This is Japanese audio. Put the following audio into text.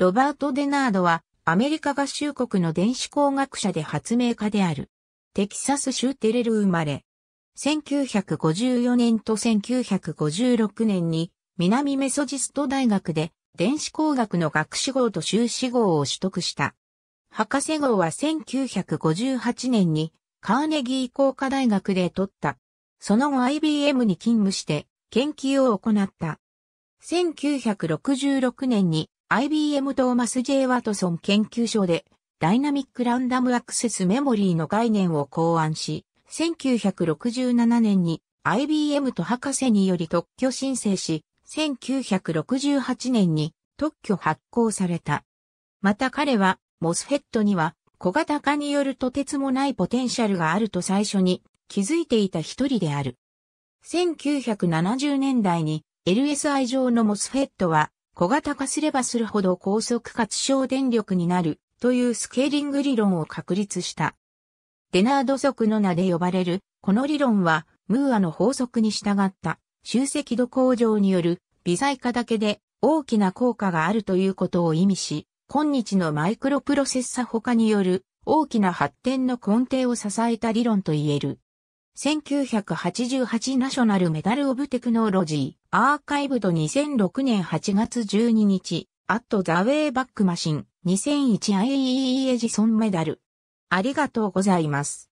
ロバート・デナードは、アメリカ合衆国の電子工学者で発明家である。テキサス州テレル生まれ。1954年と1956年に南メソジスト大学で電子工学の学士号と修士号を取得した。博士号は1958年にカーネギー工科大学で取った。その後 IBM に勤務して研究を行った。1966年に IBM トーマス J. ワトソン研究所でダイナミックランダムアクセスメモリーの概念を考案し、1967年に IBM と博士により特許申請し、1968年に特許発行された。また彼は、モスフェットには小型化によるとてつもないポテンシャルがあると最初に気づいていた一人である。1970年代に LSI 上のモスフェットは小型化すればするほど高速かつ省電力になるというスケーリング理論を確立した。デナード族の名で呼ばれる、この理論は、ムーアの法則に従った、集積度向上による微細化だけで大きな効果があるということを意味し、今日のマイクロプロセッサ他による大きな発展の根底を支えた理論と言える。1988ナショナルメダルオブテクノロジー、アーカイブド2006年8月12日、アットザウェイバックマシン、2001IEE エジソンメダル。ありがとうございます。